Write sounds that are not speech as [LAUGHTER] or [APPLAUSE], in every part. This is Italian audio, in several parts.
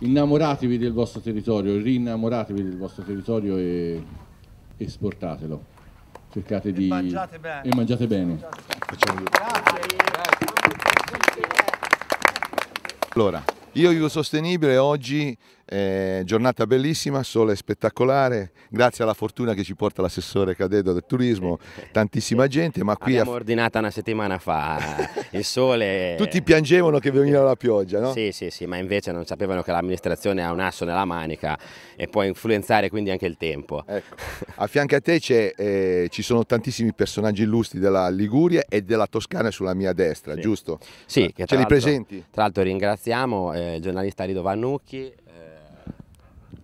innamoratevi del vostro territorio, rinnamoratevi del vostro territorio e esportatelo. Cercate e di... Mangiate bene. E mangiate bene. Grazie. Grazie. Allora. Io Vivo Sostenibile oggi eh, giornata bellissima, sole spettacolare, grazie alla fortuna che ci porta l'assessore Cadedo del turismo, tantissima gente. Ma qui Abbiamo a... ordinata una settimana fa eh, il sole. [LAUGHS] Tutti piangevano che veniva la pioggia, no? Sì, sì, sì, ma invece non sapevano che l'amministrazione ha un asso nella manica e può influenzare quindi anche il tempo. Ecco. A fianco a te eh, ci sono tantissimi personaggi illustri della Liguria e della Toscana sulla mia destra, sì. giusto? Sì, eh, che ce li presenti. Tra l'altro ringraziamo eh, giornalista Rido Vannucchi. Eh...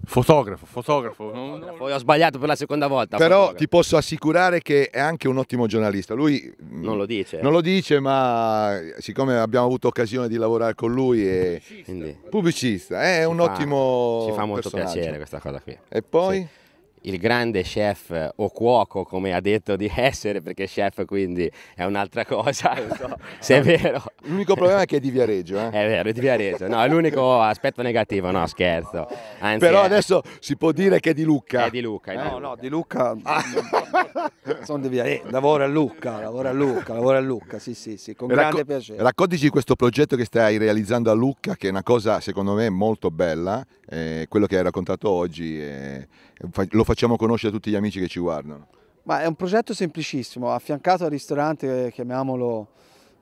Fotografo, fotografo. No, no. ho sbagliato per la seconda volta. Però fotografo. ti posso assicurare che è anche un ottimo giornalista. Lui mm, non lo dice. Non lo dice, ma eh, siccome abbiamo avuto occasione di lavorare con lui è pubblicista, pubblicista è ci un fa, ottimo... Ci fa molto piacere questa cosa qui. E poi? Sì il grande chef eh, o cuoco come ha detto di [LAUGHS] essere, perché chef quindi è un'altra cosa, so, [LAUGHS] se è vero. L'unico problema è che è di Viareggio. Eh? È vero, è di Viareggio, no, è l'unico aspetto negativo, no scherzo. Anzi, Però eh. adesso si può dire che è di Lucca. È di Lucca. È no, di Lucca. no, di Lucca. Ah. [LAUGHS] Sono di Viareggio, lavoro a Lucca, lavoro a Lucca, lavoro a Lucca, sì sì sì, con grande piacere. Raccontici questo progetto che stai realizzando a Lucca, che è una cosa secondo me molto bella, eh, quello che hai raccontato oggi, eh, lo facciamo facciamo conoscere a tutti gli amici che ci guardano? Ma è un progetto semplicissimo, affiancato al ristorante, eh, chiamiamolo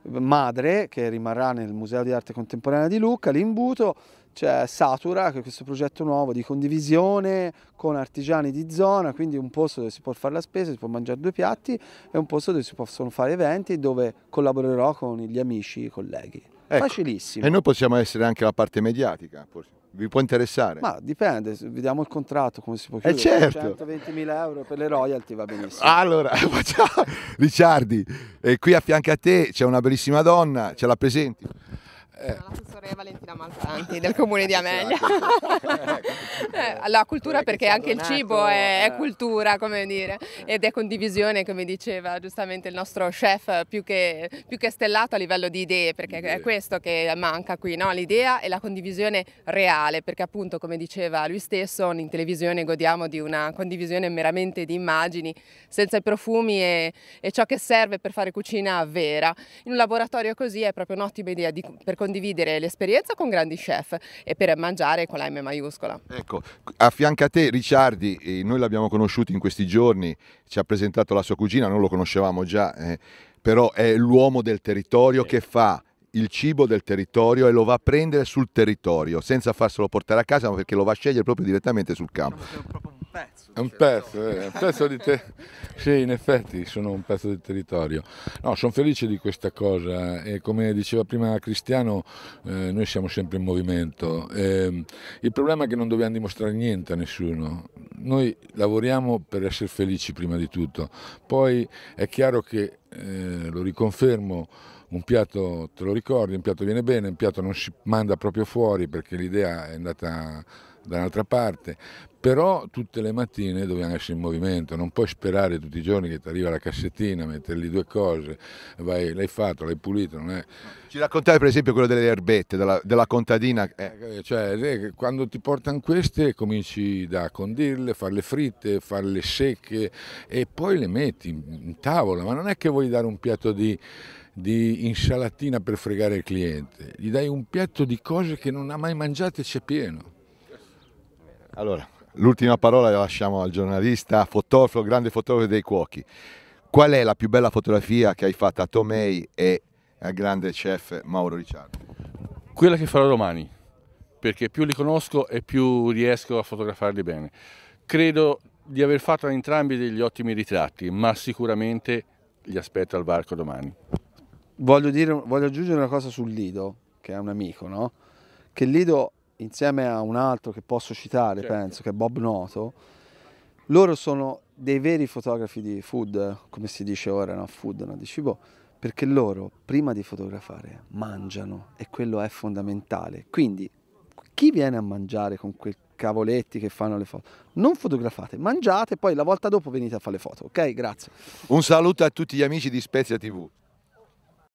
madre, che rimarrà nel Museo di Arte Contemporanea di Lucca, l'imbuto, c'è Satura, che è questo progetto nuovo di condivisione con artigiani di zona, quindi un posto dove si può fare la spesa, si può mangiare due piatti e un posto dove si possono fare eventi dove collaborerò con gli amici i colleghi. Ecco. Facilissimo. E noi possiamo essere anche la parte mediatica, forse. Vi può interessare? Ma dipende, vediamo il contratto, come si può eh, chiudere. Eh certo. 120.000 euro per le royalty va benissimo. Allora, [LAUGHS] ciao Ricciardi, eh, qui a fianco a te c'è una bellissima donna, ce la presenti? Eh. L'assessore Valentina Maltanti [LAUGHS] del comune di Amelia. Ecco, ecco. [LAUGHS] eh, la cultura perché anche il cibo è, è, eh. cultura, come dire, eh. ed è condivisione, come diceva giustamente il nostro chef, più che, più che stellato a livello di idee, perché è questo che manca qui, no? l'idea e la condivisione reale, perché appunto, come diceva lui stesso, in televisione godiamo di una condivisione meramente di immagini, senza i profumi e, e ciò che serve per fare cucina vera. In un laboratorio così è proprio un'ottima idea di, per condividere l'esperienza con grandi chef e per mangiare con la M maiuscola. Ecco, a fianco a te Ricciardi, eh, noi l'abbiamo conosciuto in questi giorni, ci ha presentato la sua cugina, non lo conoscevamo già, eh, però è l'uomo del territorio che fa il cibo del territorio e lo va a prendere sul territorio, senza farselo portare a casa, ma perché lo va a scegliere proprio direttamente sul campo. Diciamo pezzo. È un pezzo, eh, un pezzo di te. [LAUGHS] sì, in effetti sono un pezzo di territorio. No, sono felice di questa cosa eh, e come diceva prima Cristiano, eh, noi siamo sempre in movimento. Eh, il problema è che non dobbiamo dimostrare niente a nessuno. Noi lavoriamo per essere felici prima di tutto. Poi è chiaro che, eh, lo riconfermo, un piatto te lo ricordi, un piatto viene bene, un piatto non si manda proprio fuori perché l'idea è andata da un'altra parte, però tutte le mattine dobbiamo essere in movimento, non puoi sperare tutti i giorni che ti arriva la cassettina, metterli due cose, vai, l'hai fatto, l'hai pulito, non è... Ci raccontavi per esempio quello delle erbette, della, della contadina? Eh. eh cioè, eh, quando ti portano queste cominci da condirle, farle fritte, farle secche e poi le metti in tavola, ma non è che vuoi dare un piatto di di insalatina per fregare il cliente, gli dai un piatto di cose che non ha mai mangiato e c'è pieno. Allora, l'ultima parola la lasciamo al giornalista, fotografo, grande fotografo dei cuochi. Qual è la più bella fotografia che hai fatto a Tomei e al grande chef Mauro Ricciardo? Quella che farò domani, perché più li conosco e più riesco a fotografarli bene. Credo di aver fatto a entrambi degli ottimi ritratti, ma sicuramente li aspetto al varco domani. Voglio, dire, voglio aggiungere una cosa sul Lido, che è un amico, no? Che Lido insieme a un altro che posso citare, certo. penso, che è Bob Noto, loro sono dei veri fotografi di food, come si dice ora, no? food, no? di cibo, perché loro prima di fotografare mangiano e quello è fondamentale. Quindi chi viene a mangiare con quei cavoletti che fanno le foto, non fotografate, mangiate, poi la volta dopo venite a fare le foto, ok? Grazie. Un saluto a tutti gli amici di Spezia TV.